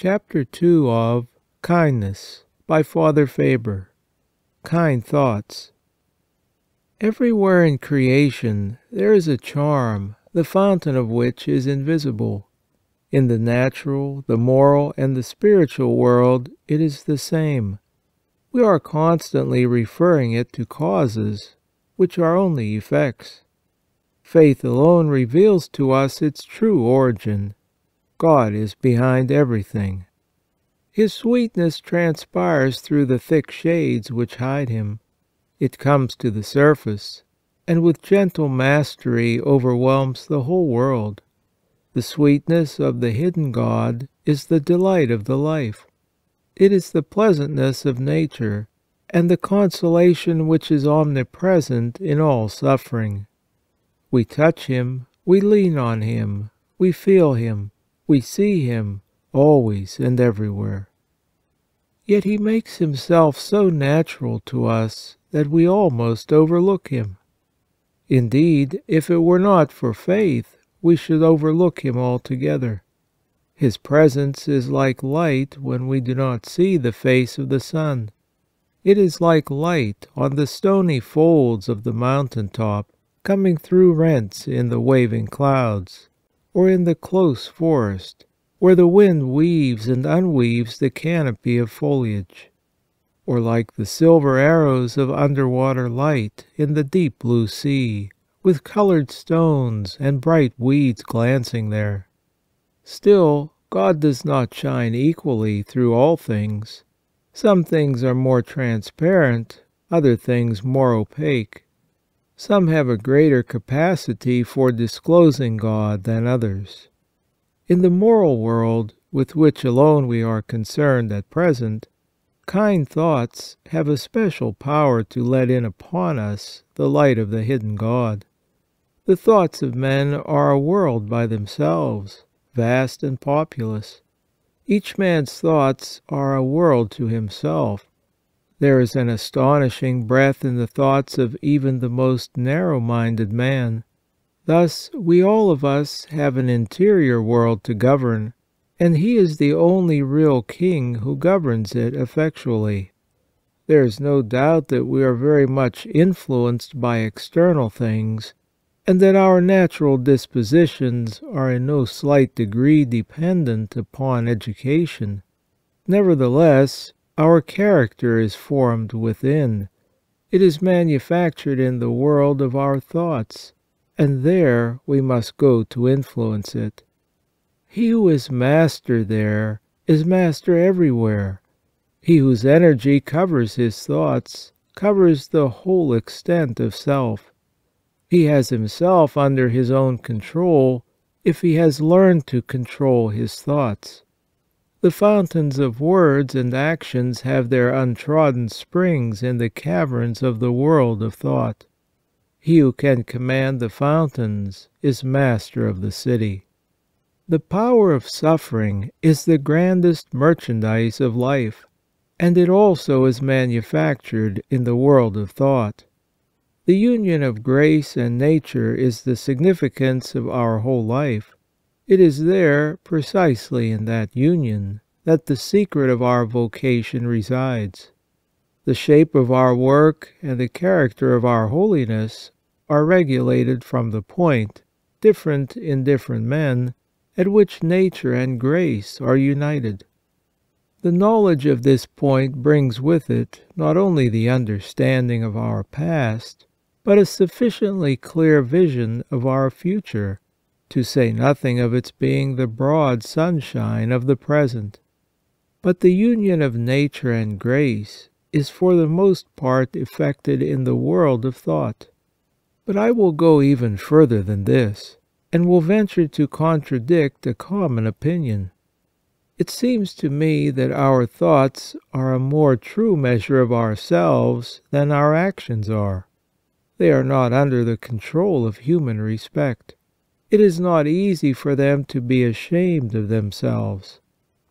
Chapter 2 of Kindness by Father Faber Kind Thoughts Everywhere in creation there is a charm, the fountain of which is invisible. In the natural, the moral, and the spiritual world it is the same. We are constantly referring it to causes, which are only effects. Faith alone reveals to us its true origin God is behind everything. His sweetness transpires through the thick shades which hide him. It comes to the surface, and with gentle mastery overwhelms the whole world. The sweetness of the hidden God is the delight of the life. It is the pleasantness of nature, and the consolation which is omnipresent in all suffering. We touch him, we lean on him, we feel him we see Him always and everywhere. Yet He makes Himself so natural to us that we almost overlook Him. Indeed, if it were not for faith, we should overlook Him altogether. His presence is like light when we do not see the face of the sun. It is like light on the stony folds of the mountain top, coming through rents in the waving clouds, or in the close forest, where the wind weaves and unweaves the canopy of foliage, or like the silver arrows of underwater light in the deep blue sea, with colored stones and bright weeds glancing there. Still, God does not shine equally through all things. Some things are more transparent, other things more opaque. Some have a greater capacity for disclosing God than others. In the moral world, with which alone we are concerned at present, kind thoughts have a special power to let in upon us the light of the hidden God. The thoughts of men are a world by themselves, vast and populous. Each man's thoughts are a world to himself, there is an astonishing breadth in the thoughts of even the most narrow minded man. Thus we all of us have an interior world to govern, and he is the only real king who governs it effectually. There is no doubt that we are very much influenced by external things, and that our natural dispositions are in no slight degree dependent upon education. Nevertheless, our character is formed within. It is manufactured in the world of our thoughts, and there we must go to influence it. He who is master there is master everywhere. He whose energy covers his thoughts covers the whole extent of self. He has himself under his own control if he has learned to control his thoughts. The fountains of words and actions have their untrodden springs in the caverns of the world of thought. He who can command the fountains is master of the city. The power of suffering is the grandest merchandise of life, and it also is manufactured in the world of thought. The union of grace and nature is the significance of our whole life. It is there, precisely in that union, that the secret of our vocation resides. The shape of our work and the character of our holiness are regulated from the point, different in different men, at which nature and grace are united. The knowledge of this point brings with it not only the understanding of our past, but a sufficiently clear vision of our future, to say nothing of its being the broad sunshine of the present. But the union of nature and grace is for the most part effected in the world of thought. But I will go even further than this, and will venture to contradict a common opinion. It seems to me that our thoughts are a more true measure of ourselves than our actions are. They are not under the control of human respect it is not easy for them to be ashamed of themselves.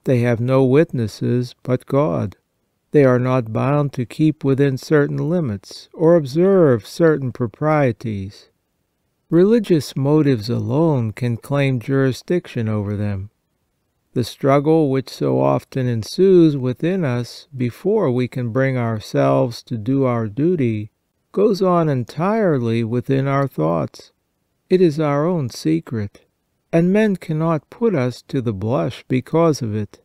They have no witnesses but God. They are not bound to keep within certain limits or observe certain proprieties. Religious motives alone can claim jurisdiction over them. The struggle which so often ensues within us before we can bring ourselves to do our duty goes on entirely within our thoughts it is our own secret, and men cannot put us to the blush because of it.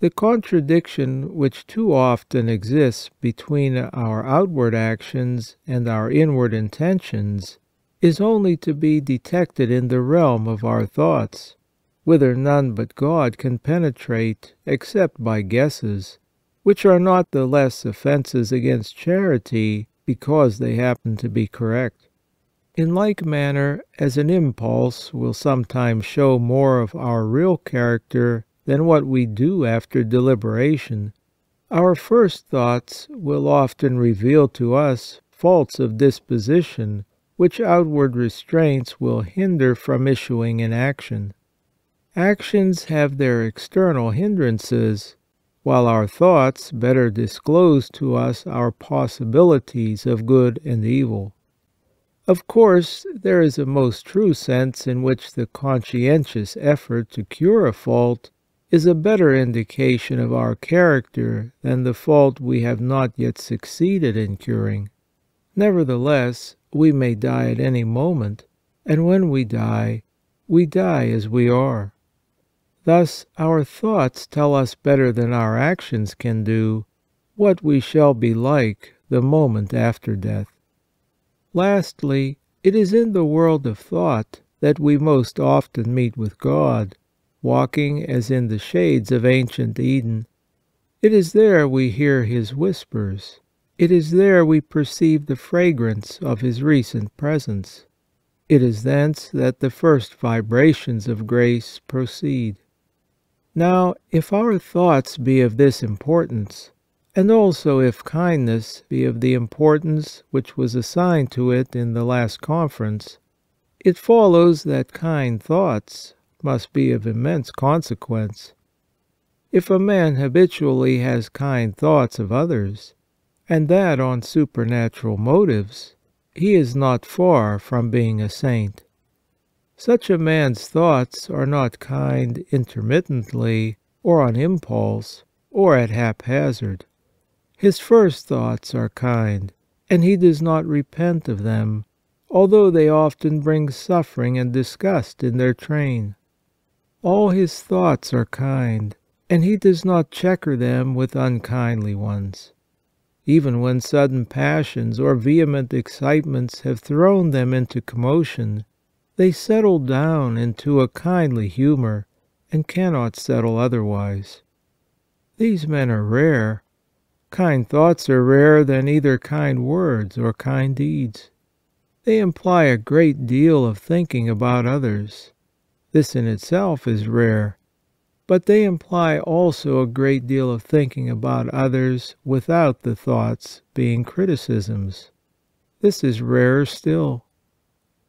The contradiction which too often exists between our outward actions and our inward intentions is only to be detected in the realm of our thoughts, whither none but God can penetrate except by guesses, which are not the less offences against charity because they happen to be correct. In like manner, as an impulse will sometimes show more of our real character than what we do after deliberation, our first thoughts will often reveal to us faults of disposition which outward restraints will hinder from issuing in action. Actions have their external hindrances, while our thoughts better disclose to us our possibilities of good and evil. Of course, there is a most true sense in which the conscientious effort to cure a fault is a better indication of our character than the fault we have not yet succeeded in curing. Nevertheless, we may die at any moment, and when we die, we die as we are. Thus, our thoughts tell us better than our actions can do what we shall be like the moment after death. Lastly, it is in the world of thought that we most often meet with God, walking as in the shades of ancient Eden. It is there we hear His whispers, it is there we perceive the fragrance of His recent presence. It is thence that the first vibrations of grace proceed. Now, if our thoughts be of this importance, and also if kindness be of the importance which was assigned to it in the last conference, it follows that kind thoughts must be of immense consequence. If a man habitually has kind thoughts of others, and that on supernatural motives, he is not far from being a saint. Such a man's thoughts are not kind intermittently, or on impulse, or at haphazard. His first thoughts are kind, and he does not repent of them, although they often bring suffering and disgust in their train. All his thoughts are kind, and he does not checker them with unkindly ones. Even when sudden passions or vehement excitements have thrown them into commotion, they settle down into a kindly humour, and cannot settle otherwise. These men are rare, Kind thoughts are rarer than either kind words or kind deeds. They imply a great deal of thinking about others. This in itself is rare. But they imply also a great deal of thinking about others without the thoughts being criticisms. This is rarer still.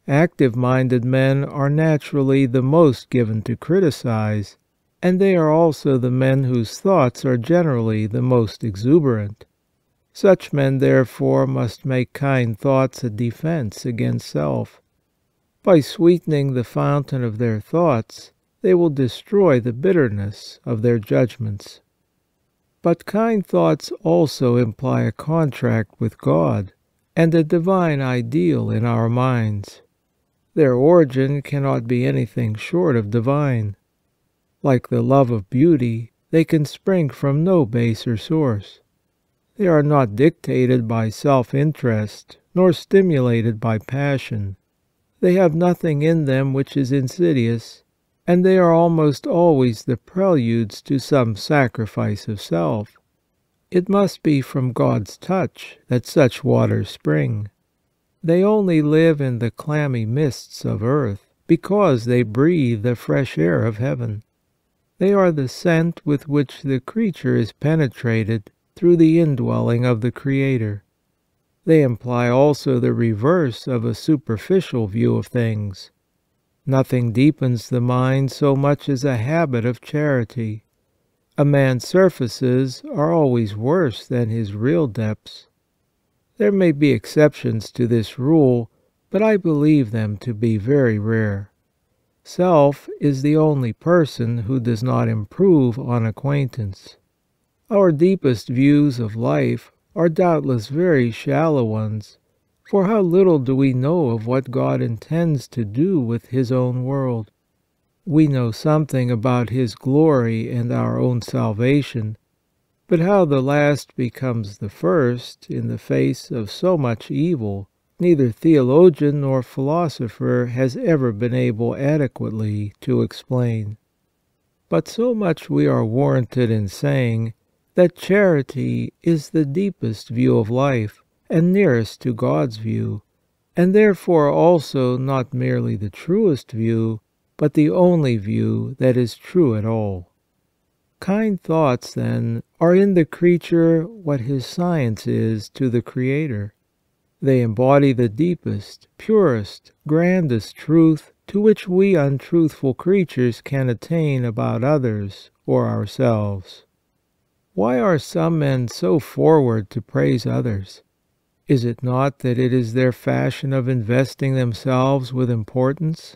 Active minded men are naturally the most given to criticize, and they are also the men whose thoughts are generally the most exuberant. Such men, therefore, must make kind thoughts a defence against self. By sweetening the fountain of their thoughts, they will destroy the bitterness of their judgments. But kind thoughts also imply a contract with God and a divine ideal in our minds. Their origin cannot be anything short of divine. Like the love of beauty, they can spring from no baser source. They are not dictated by self interest, nor stimulated by passion. They have nothing in them which is insidious, and they are almost always the preludes to some sacrifice of self. It must be from God's touch that such waters spring. They only live in the clammy mists of earth, because they breathe the fresh air of heaven. They are the scent with which the creature is penetrated through the indwelling of the Creator. They imply also the reverse of a superficial view of things. Nothing deepens the mind so much as a habit of charity. A man's surfaces are always worse than his real depths. There may be exceptions to this rule, but I believe them to be very rare. Self is the only person who does not improve on acquaintance. Our deepest views of life are doubtless very shallow ones, for how little do we know of what God intends to do with His own world? We know something about His glory and our own salvation, but how the last becomes the first in the face of so much evil neither theologian nor philosopher has ever been able adequately to explain. But so much we are warranted in saying that charity is the deepest view of life and nearest to God's view, and therefore also not merely the truest view, but the only view that is true at all. Kind thoughts, then, are in the creature what his science is to the Creator. They embody the deepest, purest, grandest truth to which we untruthful creatures can attain about others or ourselves. Why are some men so forward to praise others? Is it not that it is their fashion of investing themselves with importance?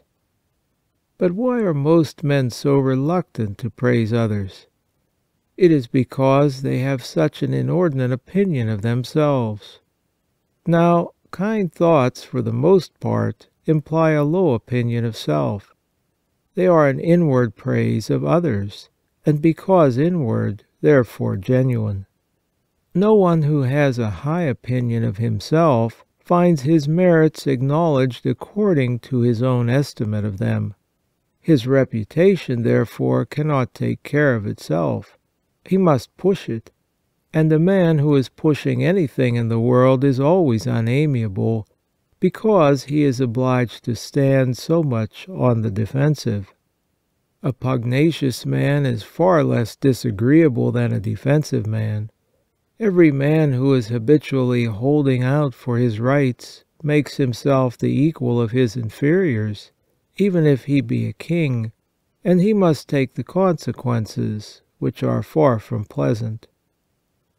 But why are most men so reluctant to praise others? It is because they have such an inordinate opinion of themselves. Now, kind thoughts, for the most part, imply a low opinion of self. They are an inward praise of others, and because inward, therefore genuine. No one who has a high opinion of himself finds his merits acknowledged according to his own estimate of them. His reputation, therefore, cannot take care of itself. He must push it, and a man who is pushing anything in the world is always unamiable, because he is obliged to stand so much on the defensive. A pugnacious man is far less disagreeable than a defensive man. Every man who is habitually holding out for his rights makes himself the equal of his inferiors, even if he be a king, and he must take the consequences, which are far from pleasant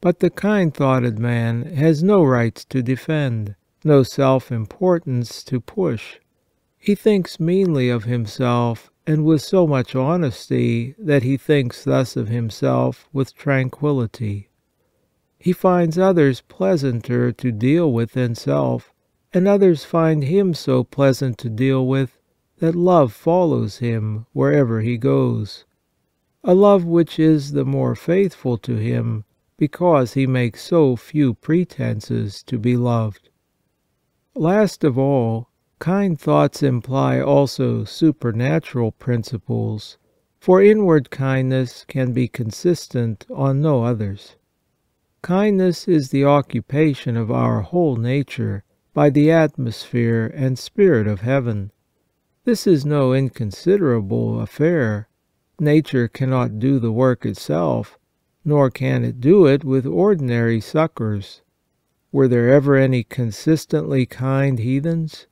but the kind-thoughted man has no rights to defend, no self-importance to push. He thinks meanly of himself, and with so much honesty that he thinks thus of himself with tranquillity. He finds others pleasanter to deal with than self, and others find him so pleasant to deal with that love follows him wherever he goes. A love which is the more faithful to him because he makes so few pretences to be loved. Last of all, kind thoughts imply also supernatural principles, for inward kindness can be consistent on no others. Kindness is the occupation of our whole nature by the atmosphere and spirit of heaven. This is no inconsiderable affair. Nature cannot do the work itself, nor can it do it with ordinary succours. Were there ever any consistently kind heathens?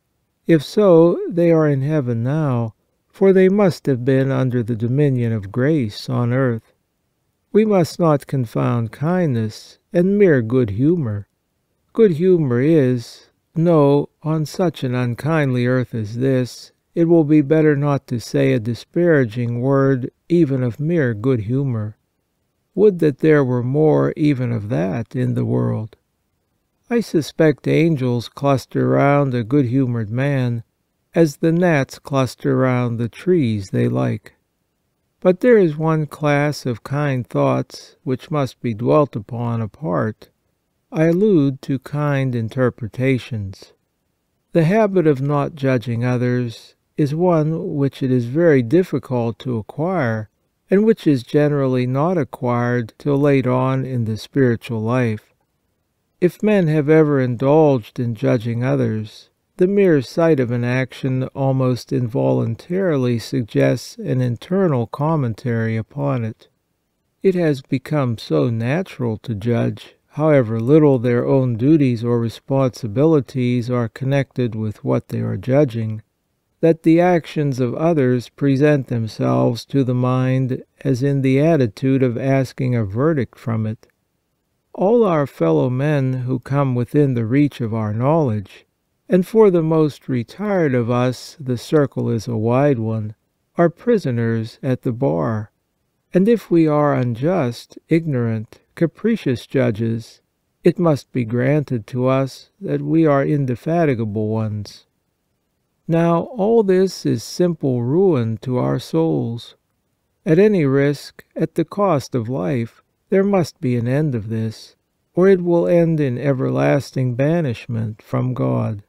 If so, they are in heaven now, for they must have been under the dominion of grace on earth. We must not confound kindness and mere good humour. Good humour is, no, on such an unkindly earth as this, it will be better not to say a disparaging word even of mere good humour. Would that there were more even of that in the world. I suspect angels cluster round a good humoured man, as the gnats cluster round the trees they like. But there is one class of kind thoughts which must be dwelt upon apart. I allude to kind interpretations. The habit of not judging others is one which it is very difficult to acquire, and which is generally not acquired till late on in the spiritual life. If men have ever indulged in judging others, the mere sight of an action almost involuntarily suggests an internal commentary upon it. It has become so natural to judge, however little their own duties or responsibilities are connected with what they are judging, that the actions of others present themselves to the mind as in the attitude of asking a verdict from it. All our fellow men who come within the reach of our knowledge, and for the most retired of us the circle is a wide one, are prisoners at the bar, and if we are unjust, ignorant, capricious judges, it must be granted to us that we are indefatigable ones now all this is simple ruin to our souls. At any risk, at the cost of life, there must be an end of this, or it will end in everlasting banishment from God.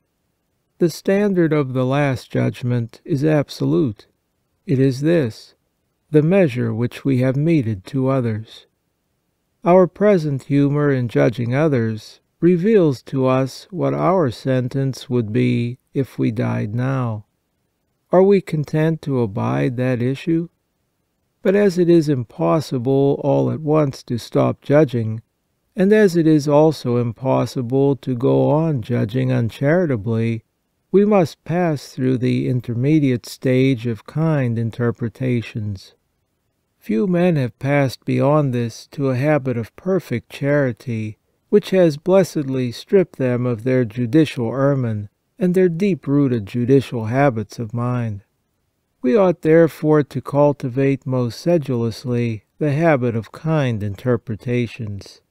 The standard of the Last Judgment is absolute. It is this, the measure which we have meted to others. Our present humour in judging others reveals to us what our sentence would be if we died now. Are we content to abide that issue? But as it is impossible all at once to stop judging, and as it is also impossible to go on judging uncharitably, we must pass through the intermediate stage of kind interpretations. Few men have passed beyond this to a habit of perfect charity, which has blessedly stripped them of their judicial ermine, and their deep rooted judicial habits of mind. We ought therefore to cultivate most sedulously the habit of kind interpretations.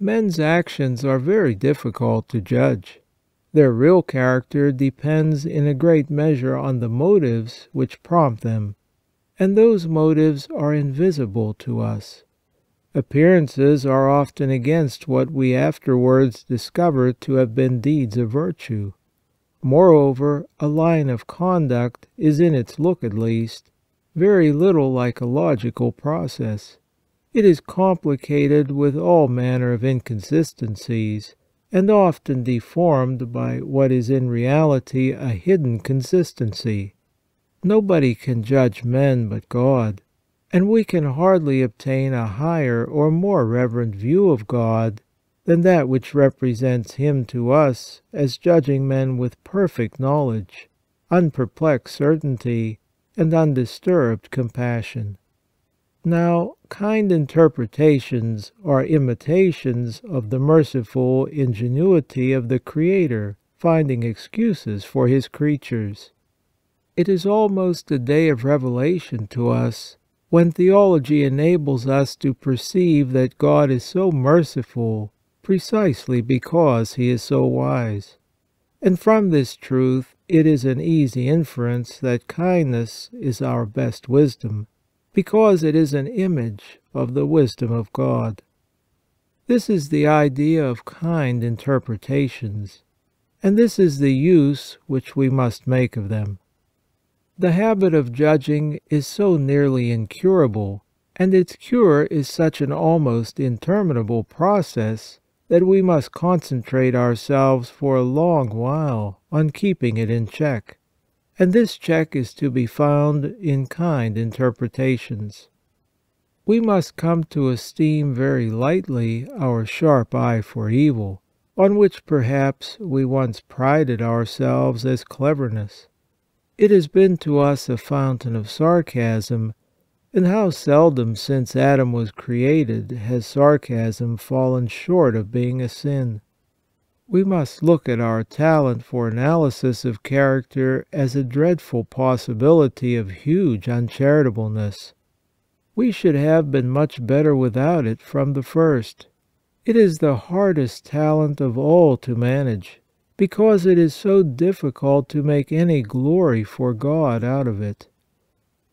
Men's actions are very difficult to judge. Their real character depends in a great measure on the motives which prompt them, and those motives are invisible to us. Appearances are often against what we afterwards discover to have been deeds of virtue. Moreover, a line of conduct is, in its look at least, very little like a logical process. It is complicated with all manner of inconsistencies, and often deformed by what is in reality a hidden consistency. Nobody can judge men but God, and we can hardly obtain a higher or more reverent view of God than that which represents Him to us as judging men with perfect knowledge, unperplexed certainty, and undisturbed compassion. Now, kind interpretations are imitations of the merciful ingenuity of the Creator finding excuses for His creatures. It is almost a day of revelation to us when theology enables us to perceive that God is so merciful precisely because he is so wise. And from this truth it is an easy inference that kindness is our best wisdom, because it is an image of the wisdom of God. This is the idea of kind interpretations, and this is the use which we must make of them. The habit of judging is so nearly incurable, and its cure is such an almost interminable process that we must concentrate ourselves for a long while on keeping it in check, and this check is to be found in kind interpretations. We must come to esteem very lightly our sharp eye for evil, on which perhaps we once prided ourselves as cleverness. It has been to us a fountain of sarcasm, and how seldom since Adam was created has sarcasm fallen short of being a sin? We must look at our talent for analysis of character as a dreadful possibility of huge uncharitableness. We should have been much better without it from the first. It is the hardest talent of all to manage, because it is so difficult to make any glory for God out of it.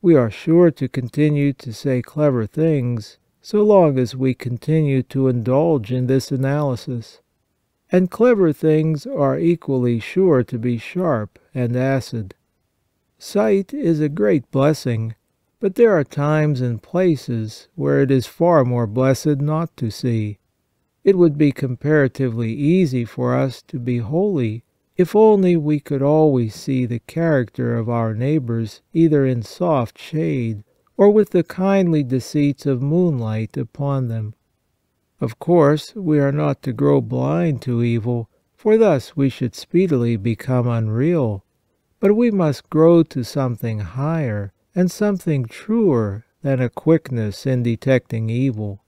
We are sure to continue to say clever things so long as we continue to indulge in this analysis. And clever things are equally sure to be sharp and acid. Sight is a great blessing, but there are times and places where it is far more blessed not to see. It would be comparatively easy for us to be holy if only we could always see the character of our neighbours either in soft shade or with the kindly deceits of moonlight upon them. Of course, we are not to grow blind to evil, for thus we should speedily become unreal, but we must grow to something higher and something truer than a quickness in detecting evil.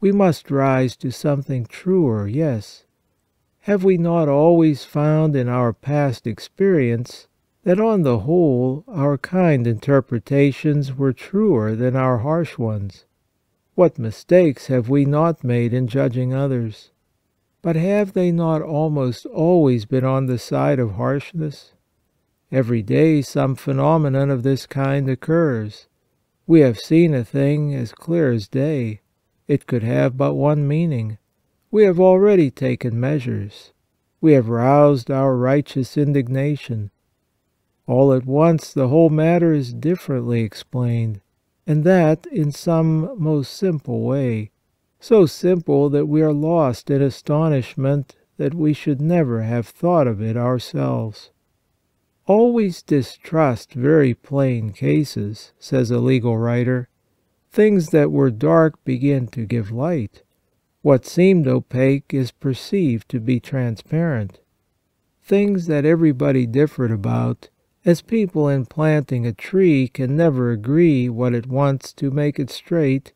We must rise to something truer, yes, have we not always found in our past experience that on the whole our kind interpretations were truer than our harsh ones? What mistakes have we not made in judging others? But have they not almost always been on the side of harshness? Every day some phenomenon of this kind occurs. We have seen a thing as clear as day. It could have but one meaning we have already taken measures. We have roused our righteous indignation. All at once the whole matter is differently explained, and that in some most simple way, so simple that we are lost in astonishment that we should never have thought of it ourselves. Always distrust very plain cases, says a legal writer. Things that were dark begin to give light. What seemed opaque is perceived to be transparent. Things that everybody differed about, as people in planting a tree can never agree what it wants to make it straight,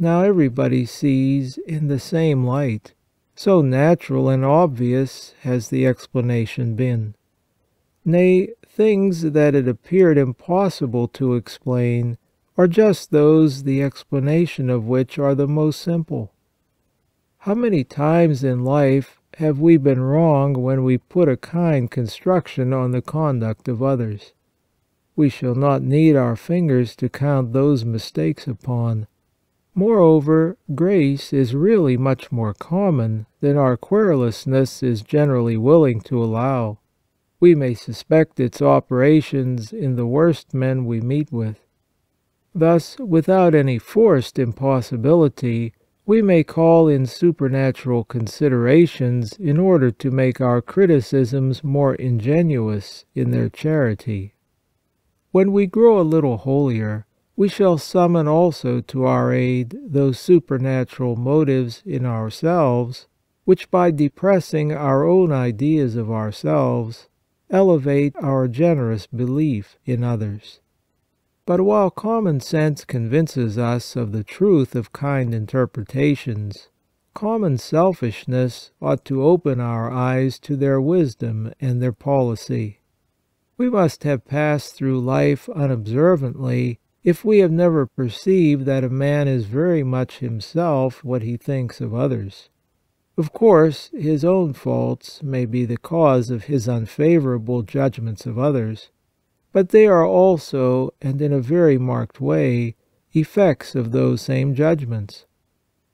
now everybody sees in the same light. So natural and obvious has the explanation been. Nay, things that it appeared impossible to explain are just those the explanation of which are the most simple. How many times in life have we been wrong when we put a kind construction on the conduct of others? We shall not need our fingers to count those mistakes upon. Moreover, grace is really much more common than our querulousness is generally willing to allow. We may suspect its operations in the worst men we meet with. Thus, without any forced impossibility, we may call in supernatural considerations in order to make our criticisms more ingenuous in their charity. When we grow a little holier, we shall summon also to our aid those supernatural motives in ourselves, which by depressing our own ideas of ourselves, elevate our generous belief in others. But while common sense convinces us of the truth of kind interpretations, common selfishness ought to open our eyes to their wisdom and their policy. We must have passed through life unobservantly if we have never perceived that a man is very much himself what he thinks of others. Of course, his own faults may be the cause of his unfavourable judgments of others, but they are also, and in a very marked way, effects of those same judgments.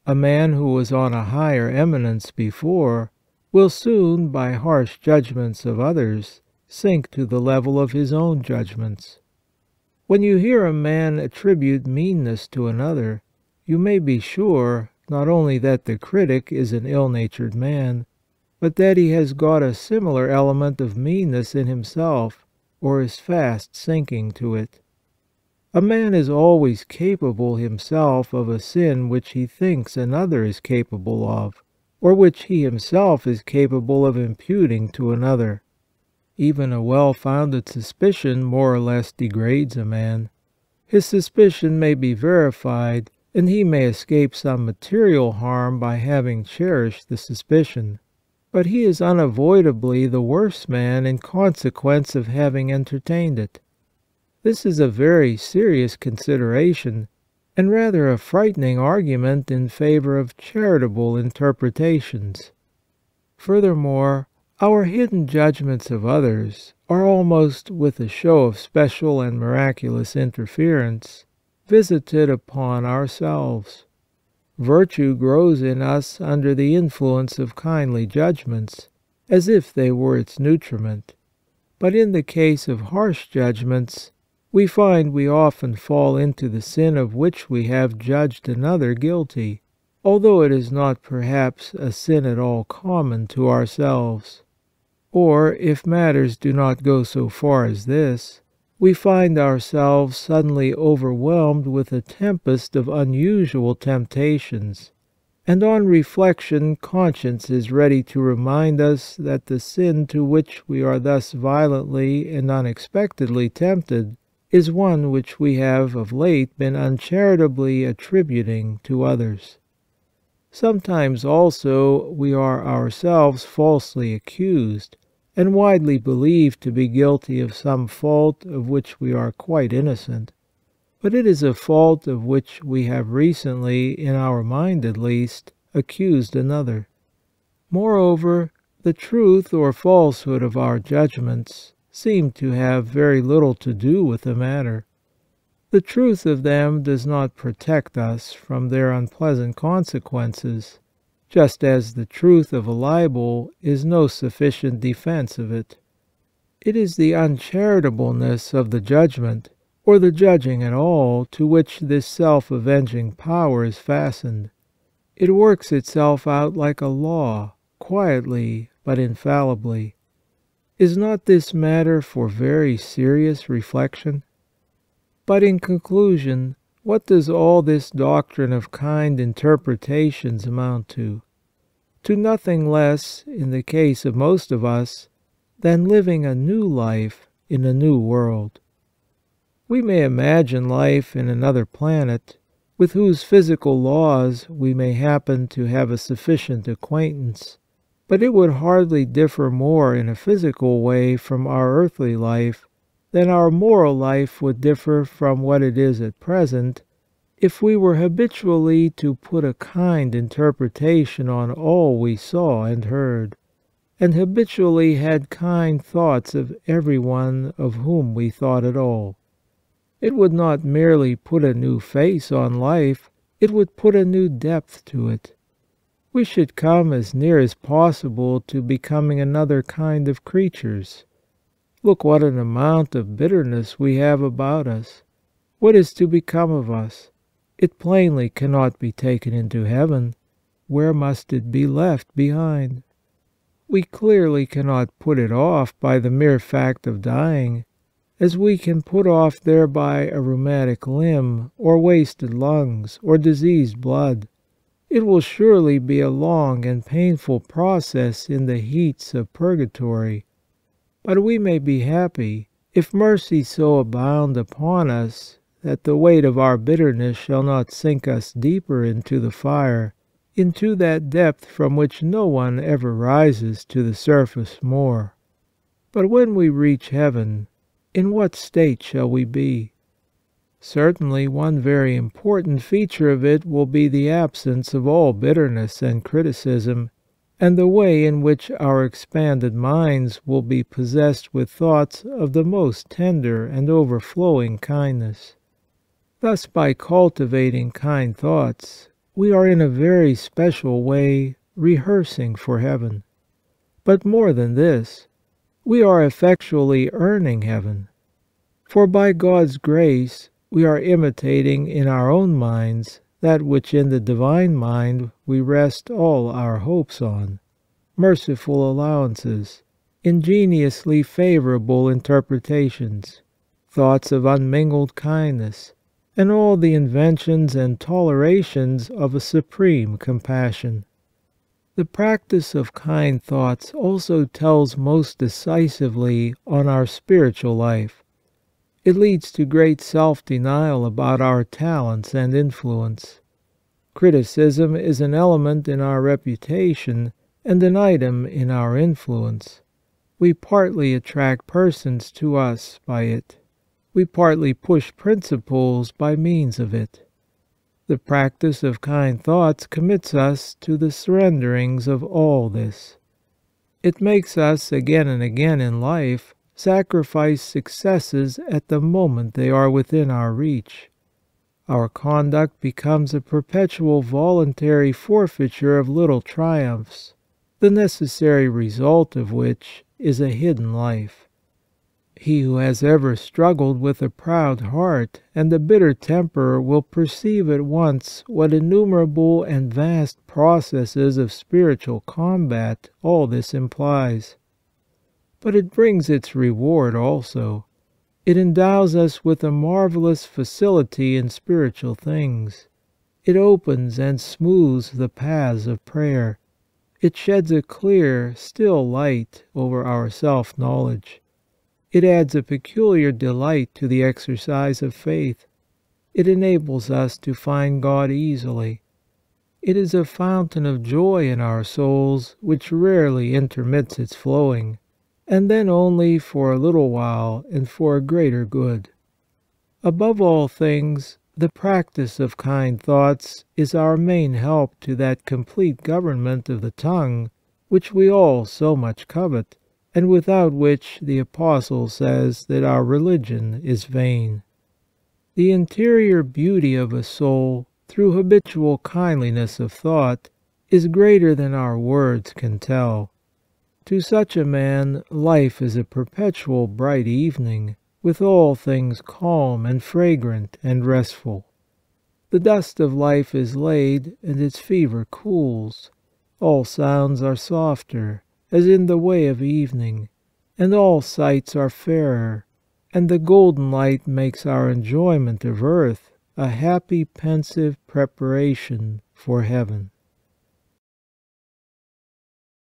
A man who was on a higher eminence before will soon, by harsh judgments of others, sink to the level of his own judgments. When you hear a man attribute meanness to another, you may be sure not only that the critic is an ill-natured man, but that he has got a similar element of meanness in himself, or is fast sinking to it. A man is always capable himself of a sin which he thinks another is capable of, or which he himself is capable of imputing to another. Even a well-founded suspicion more or less degrades a man. His suspicion may be verified, and he may escape some material harm by having cherished the suspicion but he is unavoidably the worse man in consequence of having entertained it. This is a very serious consideration, and rather a frightening argument in favour of charitable interpretations. Furthermore, our hidden judgments of others are almost with a show of special and miraculous interference visited upon ourselves. Virtue grows in us under the influence of kindly judgments, as if they were its nutriment. But in the case of harsh judgments, we find we often fall into the sin of which we have judged another guilty, although it is not perhaps a sin at all common to ourselves. Or, if matters do not go so far as this, we find ourselves suddenly overwhelmed with a tempest of unusual temptations, and on reflection conscience is ready to remind us that the sin to which we are thus violently and unexpectedly tempted is one which we have of late been uncharitably attributing to others. Sometimes also we are ourselves falsely accused, and widely believed to be guilty of some fault of which we are quite innocent. But it is a fault of which we have recently, in our mind at least, accused another. Moreover, the truth or falsehood of our judgments seem to have very little to do with the matter. The truth of them does not protect us from their unpleasant consequences, just as the truth of a libel is no sufficient defence of it. It is the uncharitableness of the judgment, or the judging at all, to which this self-avenging power is fastened. It works itself out like a law, quietly but infallibly. Is not this matter for very serious reflection? But in conclusion, what does all this doctrine of kind interpretations amount to? To nothing less, in the case of most of us, than living a new life in a new world. We may imagine life in another planet, with whose physical laws we may happen to have a sufficient acquaintance, but it would hardly differ more in a physical way from our earthly life then our moral life would differ from what it is at present, if we were habitually to put a kind interpretation on all we saw and heard, and habitually had kind thoughts of every one of whom we thought at all. It would not merely put a new face on life, it would put a new depth to it. We should come as near as possible to becoming another kind of creatures, Look what an amount of bitterness we have about us. What is to become of us? It plainly cannot be taken into heaven. Where must it be left behind? We clearly cannot put it off by the mere fact of dying, as we can put off thereby a rheumatic limb, or wasted lungs, or diseased blood. It will surely be a long and painful process in the heats of purgatory, but we may be happy, if mercy so abound upon us that the weight of our bitterness shall not sink us deeper into the fire, into that depth from which no one ever rises to the surface more. But when we reach heaven, in what state shall we be? Certainly one very important feature of it will be the absence of all bitterness and criticism, and the way in which our expanded minds will be possessed with thoughts of the most tender and overflowing kindness. Thus, by cultivating kind thoughts, we are in a very special way rehearsing for heaven. But more than this, we are effectually earning heaven. For by God's grace we are imitating in our own minds that which in the divine mind we rest all our hopes on, merciful allowances, ingeniously favourable interpretations, thoughts of unmingled kindness, and all the inventions and tolerations of a supreme compassion. The practice of kind thoughts also tells most decisively on our spiritual life. It leads to great self denial about our talents and influence. Criticism is an element in our reputation and an item in our influence. We partly attract persons to us by it. We partly push principles by means of it. The practice of kind thoughts commits us to the surrenderings of all this. It makes us again and again in life sacrifice successes at the moment they are within our reach. Our conduct becomes a perpetual voluntary forfeiture of little triumphs, the necessary result of which is a hidden life. He who has ever struggled with a proud heart and a bitter temper will perceive at once what innumerable and vast processes of spiritual combat all this implies but it brings its reward also. It endows us with a marvellous facility in spiritual things. It opens and smooths the paths of prayer. It sheds a clear, still light over our self knowledge. It adds a peculiar delight to the exercise of faith. It enables us to find God easily. It is a fountain of joy in our souls which rarely intermits its flowing and then only for a little while and for a greater good. Above all things, the practice of kind thoughts is our main help to that complete government of the tongue which we all so much covet, and without which the Apostle says that our religion is vain. The interior beauty of a soul, through habitual kindliness of thought, is greater than our words can tell, to such a man life is a perpetual bright evening, with all things calm and fragrant and restful. The dust of life is laid, and its fever cools. All sounds are softer, as in the way of evening, and all sights are fairer, and the golden light makes our enjoyment of earth a happy pensive preparation for heaven.